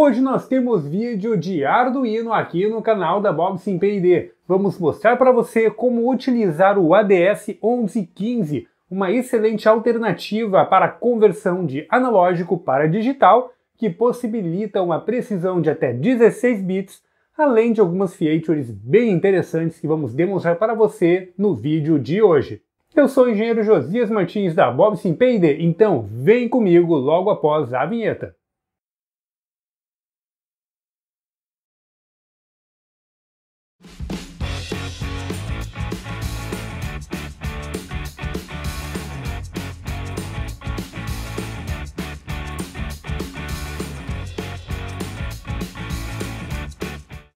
Hoje nós temos vídeo de Arduino aqui no canal da Bob SimPD. Vamos mostrar para você como utilizar o ADS 1115, uma excelente alternativa para conversão de analógico para digital, que possibilita uma precisão de até 16 bits, além de algumas features bem interessantes que vamos demonstrar para você no vídeo de hoje. Eu sou o engenheiro Josias Martins da Bob SimPD, então vem comigo logo após a vinheta.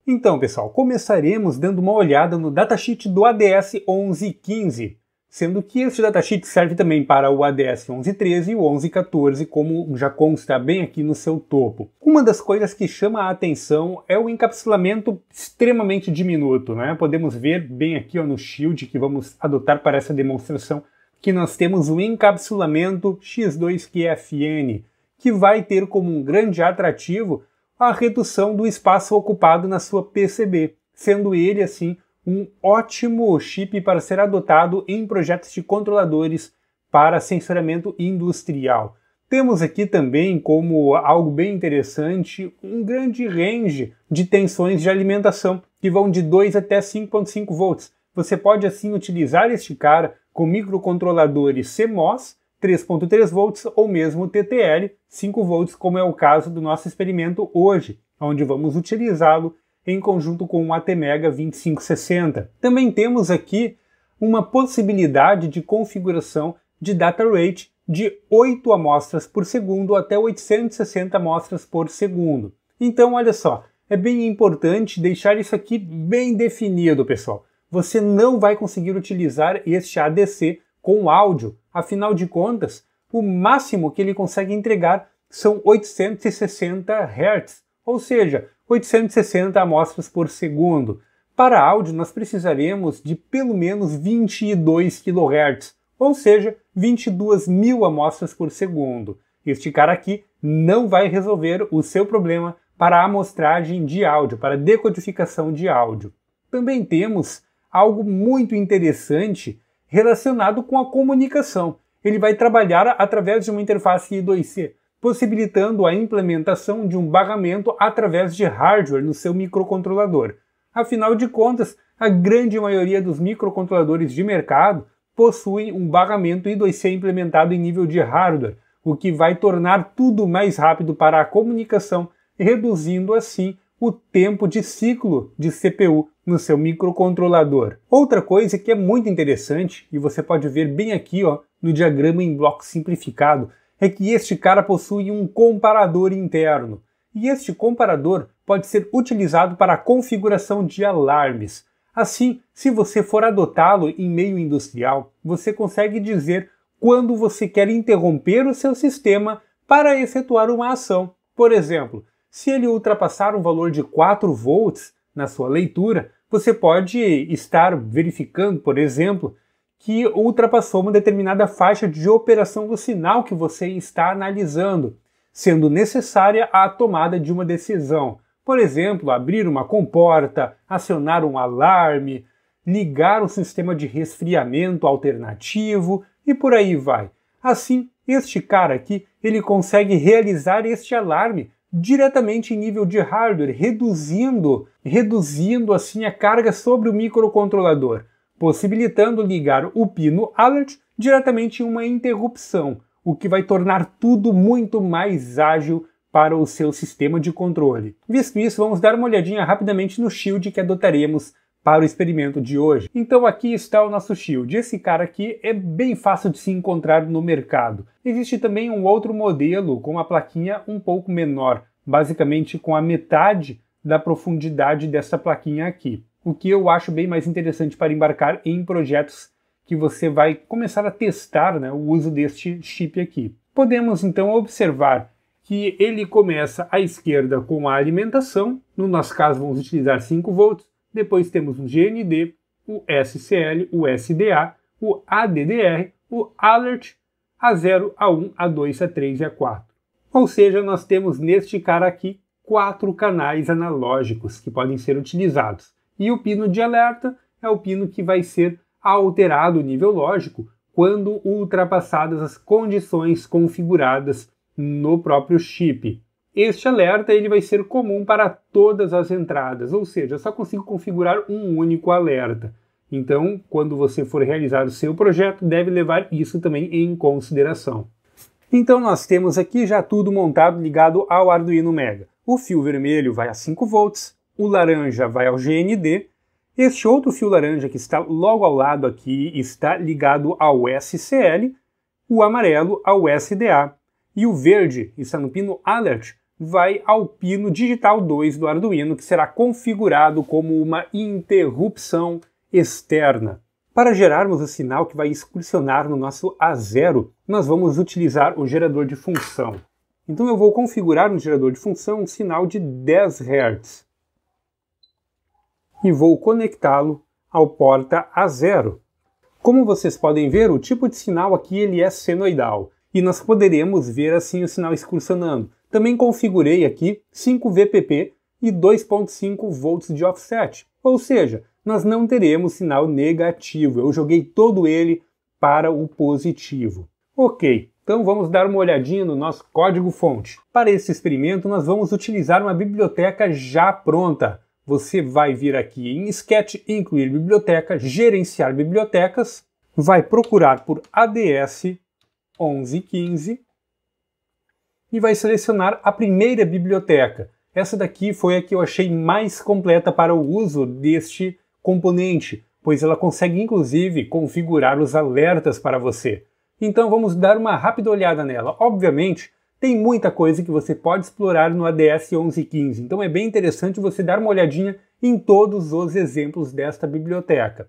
Então, pessoal, começaremos dando uma olhada no datasheet do ADS 1115, sendo que este datasheet serve também para o ADS 1113 e o 1114, como já consta bem aqui no seu topo. Uma das coisas que chama a atenção é o encapsulamento extremamente diminuto, né? Podemos ver bem aqui ó, no shield que vamos adotar para essa demonstração que nós temos o encapsulamento X2QFN, que vai ter como um grande atrativo a redução do espaço ocupado na sua PCB, sendo ele, assim, um ótimo chip para ser adotado em projetos de controladores para sensoramento industrial. Temos aqui também, como algo bem interessante, um grande range de tensões de alimentação, que vão de 2 até 5.5 volts. Você pode assim utilizar este cara com microcontroladores CMOS 3.3 volts ou mesmo TTL 5 volts, como é o caso do nosso experimento hoje, onde vamos utilizá-lo em conjunto com o ATmega 2560. Também temos aqui uma possibilidade de configuração de data rate de 8 amostras por segundo até 860 amostras por segundo. Então, olha só, é bem importante deixar isso aqui bem definido, pessoal. Você não vai conseguir utilizar este ADC com áudio, Afinal de contas, o máximo que ele consegue entregar são 860 Hz, ou seja, 860 amostras por segundo. Para áudio, nós precisaremos de pelo menos 22 kHz, ou seja, 22 mil amostras por segundo. Este cara aqui não vai resolver o seu problema para amostragem de áudio, para decodificação de áudio. Também temos algo muito interessante relacionado com a comunicação. Ele vai trabalhar através de uma interface I2C, possibilitando a implementação de um barramento através de hardware no seu microcontrolador. Afinal de contas, a grande maioria dos microcontroladores de mercado possuem um barramento I2C implementado em nível de hardware, o que vai tornar tudo mais rápido para a comunicação, reduzindo assim o tempo de ciclo de CPU no seu microcontrolador. Outra coisa que é muito interessante, e você pode ver bem aqui ó, no diagrama em bloco simplificado, é que este cara possui um comparador interno. E este comparador pode ser utilizado para a configuração de alarmes. Assim, se você for adotá-lo em meio industrial, você consegue dizer quando você quer interromper o seu sistema para efetuar uma ação. Por exemplo, se ele ultrapassar um valor de 4 volts na sua leitura, você pode estar verificando, por exemplo, que ultrapassou uma determinada faixa de operação do sinal que você está analisando, sendo necessária a tomada de uma decisão. Por exemplo, abrir uma comporta, acionar um alarme, ligar um sistema de resfriamento alternativo e por aí vai. Assim, este cara aqui, ele consegue realizar este alarme diretamente em nível de hardware, reduzindo, reduzindo assim a carga sobre o microcontrolador, possibilitando ligar o pino alert diretamente em uma interrupção, o que vai tornar tudo muito mais ágil para o seu sistema de controle. Visto isso, vamos dar uma olhadinha rapidamente no shield que adotaremos para o experimento de hoje. Então aqui está o nosso shield. Esse cara aqui é bem fácil de se encontrar no mercado. Existe também um outro modelo com uma plaquinha um pouco menor, basicamente com a metade da profundidade dessa plaquinha aqui. O que eu acho bem mais interessante para embarcar em projetos que você vai começar a testar né, o uso deste chip aqui. Podemos então observar que ele começa à esquerda com a alimentação, no nosso caso vamos utilizar 5 volts, depois temos o GND, o SCL, o SDA, o ADDR, o Alert A0, A1, A2, A3 e A4. Ou seja, nós temos neste cara aqui quatro canais analógicos que podem ser utilizados. E o pino de alerta é o pino que vai ser alterado o nível lógico quando ultrapassadas as condições configuradas no próprio chip. Este alerta ele vai ser comum para todas as entradas, ou seja, eu só consigo configurar um único alerta. Então, quando você for realizar o seu projeto, deve levar isso também em consideração. Então nós temos aqui já tudo montado ligado ao Arduino Mega. O fio vermelho vai a 5 volts, o laranja vai ao GND, este outro fio laranja que está logo ao lado aqui está ligado ao SCL, o amarelo ao SDA e o verde está no pino Alert, vai ao pino digital 2 do Arduino, que será configurado como uma interrupção externa. Para gerarmos o sinal que vai excursionar no nosso A0, nós vamos utilizar o gerador de função. Então eu vou configurar no gerador de função um sinal de 10 Hz e vou conectá-lo ao porta A0. Como vocês podem ver, o tipo de sinal aqui ele é senoidal e nós poderemos ver assim o sinal excursionando. Também configurei aqui 5 VPP e 2.5 volts de offset, ou seja, nós não teremos sinal negativo. Eu joguei todo ele para o positivo. Ok, então vamos dar uma olhadinha no nosso código-fonte. Para esse experimento, nós vamos utilizar uma biblioteca já pronta. Você vai vir aqui em Sketch, incluir biblioteca, gerenciar bibliotecas, vai procurar por ADS 1115 e vai selecionar a primeira biblioteca. Essa daqui foi a que eu achei mais completa para o uso deste componente, pois ela consegue inclusive configurar os alertas para você. Então vamos dar uma rápida olhada nela. Obviamente, tem muita coisa que você pode explorar no ADS 1115, então é bem interessante você dar uma olhadinha em todos os exemplos desta biblioteca.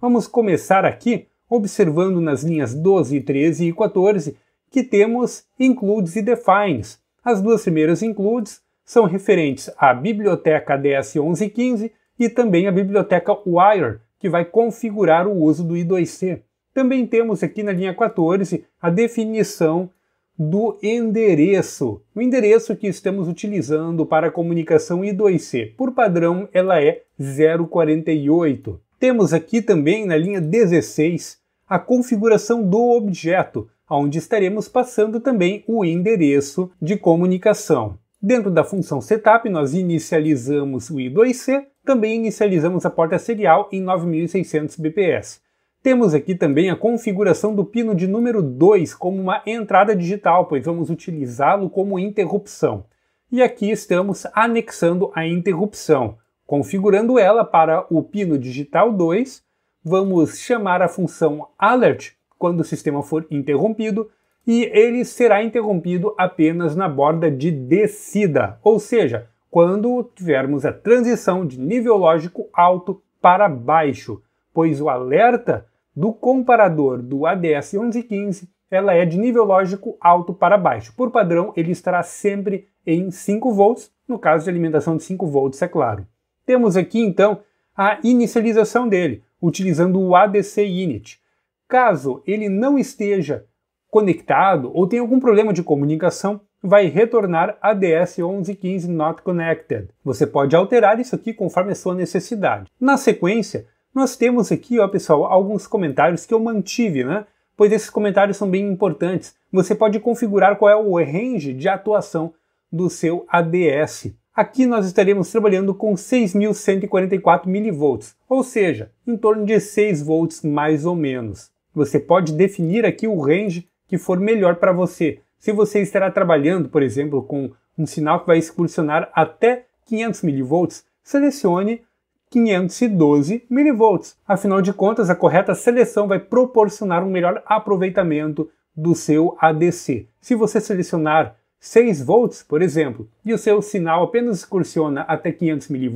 Vamos começar aqui observando nas linhas 12, 13 e 14 que temos includes e defines. As duas primeiras includes são referentes à biblioteca DS1115 e também à biblioteca Wire, que vai configurar o uso do I2C. Também temos aqui na linha 14 a definição do endereço, o endereço que estamos utilizando para a comunicação I2C. Por padrão, ela é 048. Temos aqui também na linha 16 a configuração do objeto onde estaremos passando também o endereço de comunicação. Dentro da função setup, nós inicializamos o I2C, também inicializamos a porta serial em 9600 bps. Temos aqui também a configuração do pino de número 2 como uma entrada digital, pois vamos utilizá-lo como interrupção. E aqui estamos anexando a interrupção, configurando ela para o pino digital 2. Vamos chamar a função alert quando o sistema for interrompido, e ele será interrompido apenas na borda de descida, ou seja, quando tivermos a transição de nível lógico alto para baixo, pois o alerta do comparador do ADS 1115 ela é de nível lógico alto para baixo. Por padrão, ele estará sempre em 5 volts, no caso de alimentação de 5 volts, é claro. Temos aqui então a inicialização dele, utilizando o ADC init. Caso ele não esteja conectado ou tenha algum problema de comunicação, vai retornar ADS 1115 Not Connected. Você pode alterar isso aqui conforme a sua necessidade. Na sequência, nós temos aqui, ó, pessoal, alguns comentários que eu mantive, né? Pois esses comentários são bem importantes. Você pode configurar qual é o range de atuação do seu ADS. Aqui nós estaremos trabalhando com 6.144 mV, ou seja, em torno de 6 volts mais ou menos. Você pode definir aqui o range que for melhor para você. Se você estará trabalhando, por exemplo, com um sinal que vai excursionar até 500 mV, selecione 512 mV. Afinal de contas, a correta seleção vai proporcionar um melhor aproveitamento do seu ADC. Se você selecionar 6 volts, por exemplo, e o seu sinal apenas excursiona até 500 mV,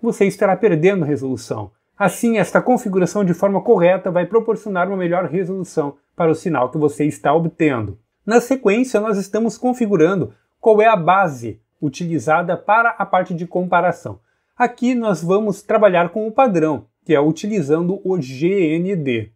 você estará perdendo resolução. Assim, esta configuração de forma correta vai proporcionar uma melhor resolução para o sinal que você está obtendo. Na sequência, nós estamos configurando qual é a base utilizada para a parte de comparação. Aqui nós vamos trabalhar com o padrão, que é utilizando o GND.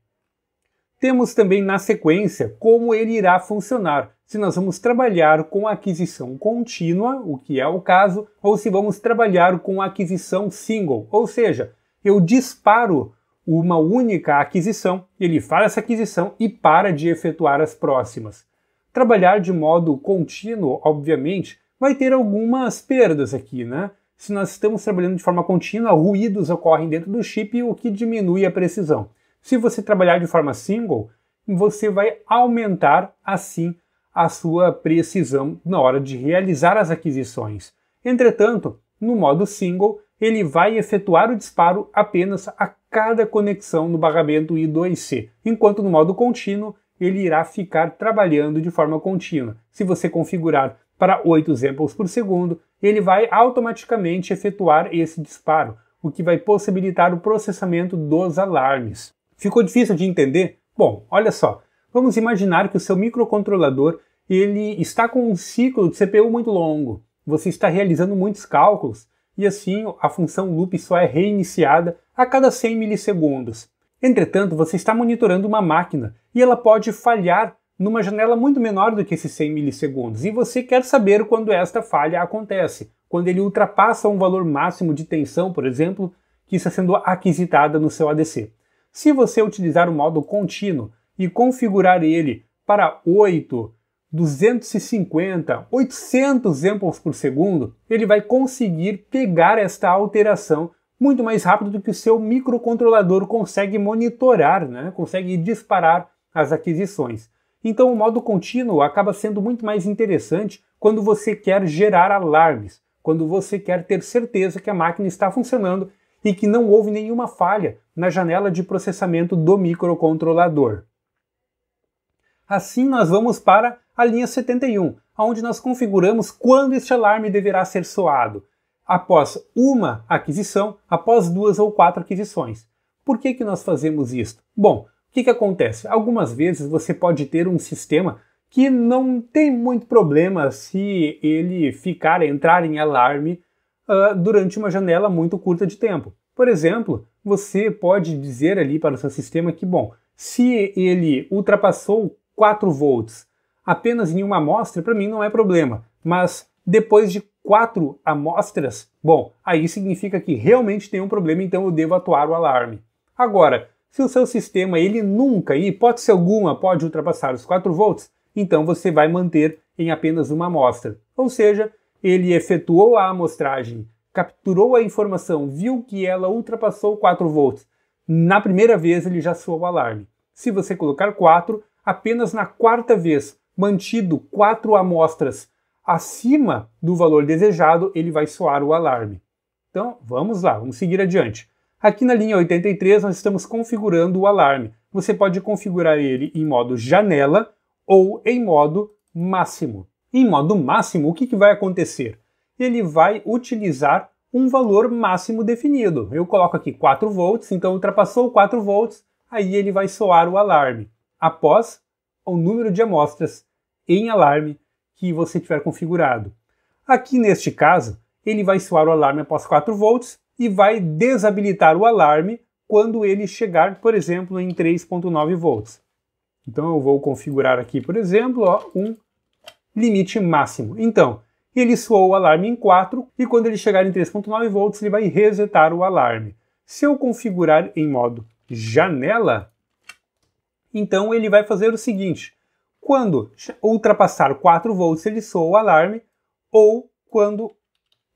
Temos também na sequência como ele irá funcionar, se nós vamos trabalhar com aquisição contínua, o que é o caso, ou se vamos trabalhar com aquisição single, ou seja, eu disparo uma única aquisição, ele faz essa aquisição e para de efetuar as próximas. Trabalhar de modo contínuo, obviamente, vai ter algumas perdas aqui, né? Se nós estamos trabalhando de forma contínua, ruídos ocorrem dentro do chip, o que diminui a precisão. Se você trabalhar de forma single, você vai aumentar assim a sua precisão na hora de realizar as aquisições. Entretanto, no modo single, ele vai efetuar o disparo apenas a cada conexão no barramento I2C, enquanto no modo contínuo ele irá ficar trabalhando de forma contínua. Se você configurar para 8 samples por segundo, ele vai automaticamente efetuar esse disparo, o que vai possibilitar o processamento dos alarmes. Ficou difícil de entender? Bom, olha só. Vamos imaginar que o seu microcontrolador ele está com um ciclo de CPU muito longo. Você está realizando muitos cálculos e assim a função loop só é reiniciada a cada 100 milissegundos. Entretanto, você está monitorando uma máquina e ela pode falhar numa janela muito menor do que esses 100 milissegundos, e você quer saber quando esta falha acontece, quando ele ultrapassa um valor máximo de tensão, por exemplo, que está sendo aquisitada no seu ADC. Se você utilizar o modo contínuo e configurar ele para 8, 250, 800 samples por segundo, ele vai conseguir pegar esta alteração muito mais rápido do que o seu microcontrolador consegue monitorar, né? consegue disparar as aquisições. Então o modo contínuo acaba sendo muito mais interessante quando você quer gerar alarmes, quando você quer ter certeza que a máquina está funcionando e que não houve nenhuma falha na janela de processamento do microcontrolador. Assim nós vamos para a linha 71, onde nós configuramos quando este alarme deverá ser soado, após uma aquisição, após duas ou quatro aquisições. Por que, que nós fazemos isso? Bom, o que, que acontece? Algumas vezes você pode ter um sistema que não tem muito problema se ele ficar, entrar em alarme uh, durante uma janela muito curta de tempo. Por exemplo, você pode dizer ali para o seu sistema que, bom, se ele ultrapassou 4 volts apenas em uma amostra, para mim não é problema. Mas depois de quatro amostras, bom, aí significa que realmente tem um problema, então eu devo atuar o alarme. Agora, se o seu sistema ele nunca, e hipótese alguma, pode ultrapassar os 4 volts, então você vai manter em apenas uma amostra. Ou seja, ele efetuou a amostragem, capturou a informação, viu que ela ultrapassou 4 volts. Na primeira vez ele já soou o alarme. Se você colocar 4, apenas na quarta vez mantido quatro amostras acima do valor desejado, ele vai soar o alarme. Então, vamos lá, vamos seguir adiante. Aqui na linha 83 nós estamos configurando o alarme. Você pode configurar ele em modo janela ou em modo máximo. Em modo máximo, o que, que vai acontecer? Ele vai utilizar um valor máximo definido. Eu coloco aqui 4 volts, então ultrapassou 4 volts, aí ele vai soar o alarme. Após o número de amostras em alarme que você tiver configurado. Aqui neste caso, ele vai soar o alarme após 4 volts e vai desabilitar o alarme quando ele chegar, por exemplo, em 3.9 volts. Então eu vou configurar aqui, por exemplo, ó, um limite máximo. Então, ele soou o alarme em 4 e quando ele chegar em 3.9 volts ele vai resetar o alarme. Se eu configurar em modo janela, então ele vai fazer o seguinte, quando ultrapassar 4 volts ele soa o alarme ou quando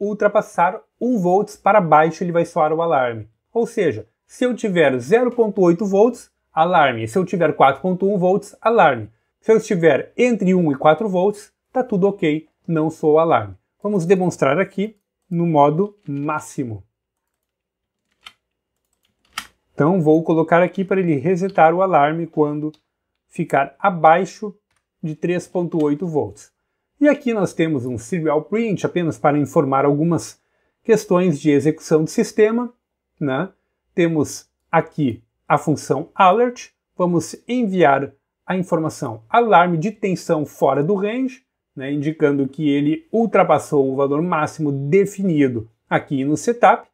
ultrapassar 1 volts para baixo ele vai soar o alarme. Ou seja, se eu tiver 0.8 volts, alarme. Se eu tiver 4.1 volts, alarme. Se eu estiver entre 1 e 4 volts, tá tudo ok, não soa o alarme. Vamos demonstrar aqui no modo máximo. Então vou colocar aqui para ele resetar o alarme quando ficar abaixo de 3.8 volts. E aqui nós temos um serial print apenas para informar algumas questões de execução do sistema. Né? Temos aqui a função alert, vamos enviar a informação alarme de tensão fora do range, né? indicando que ele ultrapassou o valor máximo definido aqui no setup.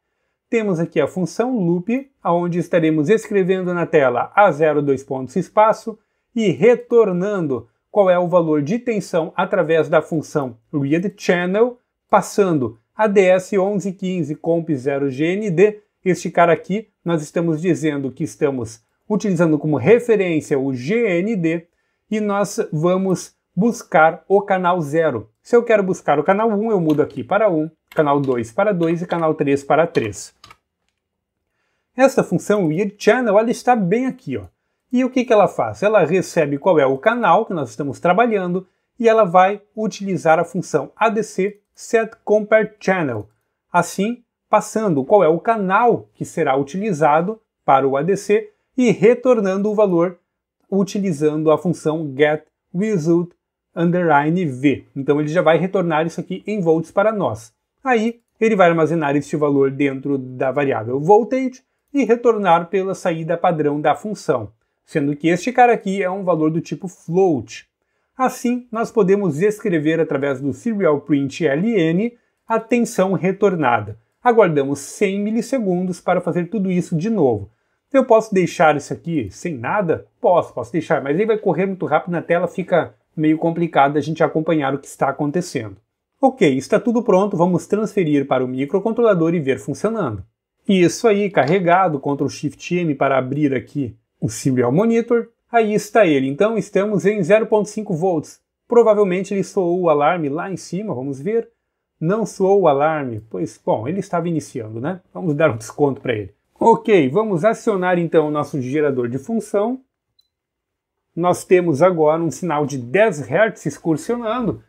Temos aqui a função loop, onde estaremos escrevendo na tela A02 pontos espaço, e retornando qual é o valor de tensão através da função read channel, passando ADS 1115 comp 0GND. Este cara aqui, nós estamos dizendo que estamos utilizando como referência o GND e nós vamos buscar o canal 0. Se eu quero buscar o canal 1, eu mudo aqui para 1, canal 2 para 2 e canal 3 para 3. Essa função read channel ela está bem aqui, ó. E o que, que ela faz? Ela recebe qual é o canal que nós estamos trabalhando e ela vai utilizar a função ADC setCompareChannel, assim passando qual é o canal que será utilizado para o ADC e retornando o valor utilizando a função getResult_v. Então ele já vai retornar isso aqui em volts para nós. Aí ele vai armazenar este valor dentro da variável voltage e retornar pela saída padrão da função sendo que este cara aqui é um valor do tipo float. Assim, nós podemos escrever através do serial print ln a tensão retornada. Aguardamos 100 milissegundos para fazer tudo isso de novo. Eu posso deixar isso aqui sem nada? Posso, posso deixar, mas ele vai correr muito rápido na tela, fica meio complicado a gente acompanhar o que está acontecendo. Ok, está tudo pronto, vamos transferir para o microcontrolador e ver funcionando. Isso aí, carregado, Ctrl Shift M para abrir aqui o serial é monitor, aí está ele. Então estamos em 0.5 volts. Provavelmente ele soou o alarme lá em cima, vamos ver. Não soou o alarme, pois, bom, ele estava iniciando, né? Vamos dar um desconto para ele. Ok, vamos acionar então o nosso gerador de função. Nós temos agora um sinal de 10 Hz excursionando,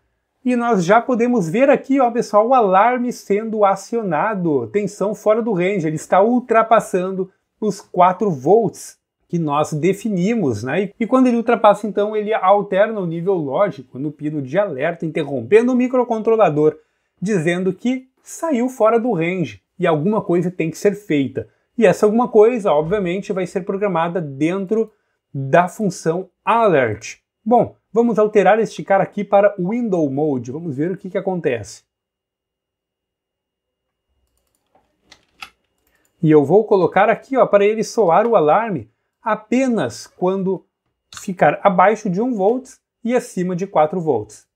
e nós já podemos ver aqui, ó, pessoal, o alarme sendo acionado. Tensão fora do range, ele está ultrapassando os 4 volts que nós definimos, né? E, e quando ele ultrapassa, então, ele alterna o nível lógico no pino de alerta, interrompendo o microcontrolador, dizendo que saiu fora do range e alguma coisa tem que ser feita. E essa alguma coisa, obviamente, vai ser programada dentro da função alert. Bom, vamos alterar este cara aqui para window mode. Vamos ver o que, que acontece. E eu vou colocar aqui ó, para ele soar o alarme apenas quando ficar abaixo de 1 volts e acima de 4 volts.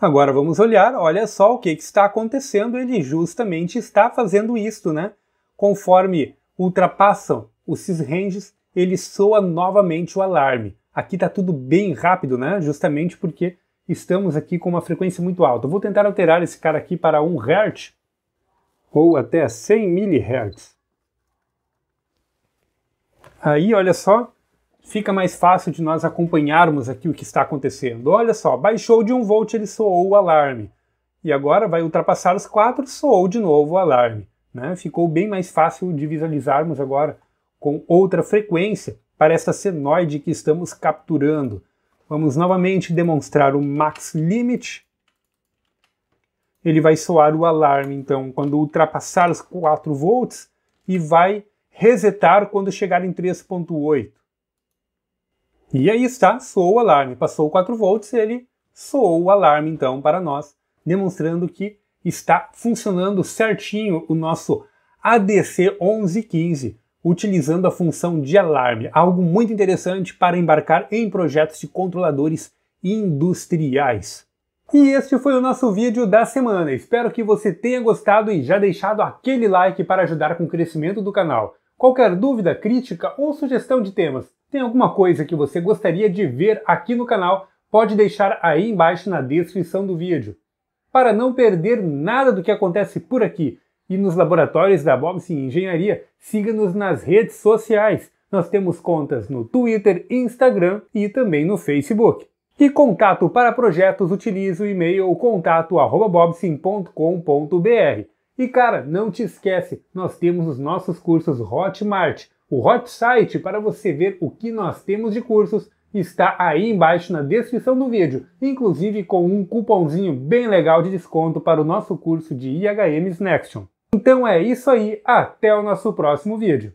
Agora vamos olhar, olha só o que, que está acontecendo, ele justamente está fazendo isto, né? Conforme ultrapassam os cisranges, ele soa novamente o alarme. Aqui está tudo bem rápido, né? Justamente porque estamos aqui com uma frequência muito alta. vou tentar alterar esse cara aqui para 1 Hz ou até 100 mHz. Aí, olha só, fica mais fácil de nós acompanharmos aqui o que está acontecendo. Olha só, baixou de 1 volt, ele soou o alarme. E agora vai ultrapassar os 4, soou de novo o alarme. Né? Ficou bem mais fácil de visualizarmos agora com outra frequência para essa senoide que estamos capturando. Vamos novamente demonstrar o max limit. Ele vai soar o alarme, então, quando ultrapassar os 4 volts e vai resetar quando chegar em 3.8. E aí está, soou o alarme. Passou 4 volts, e ele soou o alarme então para nós, demonstrando que está funcionando certinho o nosso ADC 1115, utilizando a função de alarme, algo muito interessante para embarcar em projetos de controladores industriais. E este foi o nosso vídeo da semana. Espero que você tenha gostado e já deixado aquele like para ajudar com o crescimento do canal. Qualquer dúvida, crítica ou sugestão de temas, tem alguma coisa que você gostaria de ver aqui no canal, pode deixar aí embaixo na descrição do vídeo. Para não perder nada do que acontece por aqui e nos laboratórios da Bobson Engenharia, siga-nos nas redes sociais. Nós temos contas no Twitter, Instagram e também no Facebook. E contato para projetos, utilize o e-mail contato@bobsim.com.br. E cara, não te esquece, nós temos os nossos cursos Hotmart. O Hot Site para você ver o que nós temos de cursos está aí embaixo na descrição do vídeo, inclusive com um cupomzinho bem legal de desconto para o nosso curso de IHM Snaction. Então é isso aí, até o nosso próximo vídeo.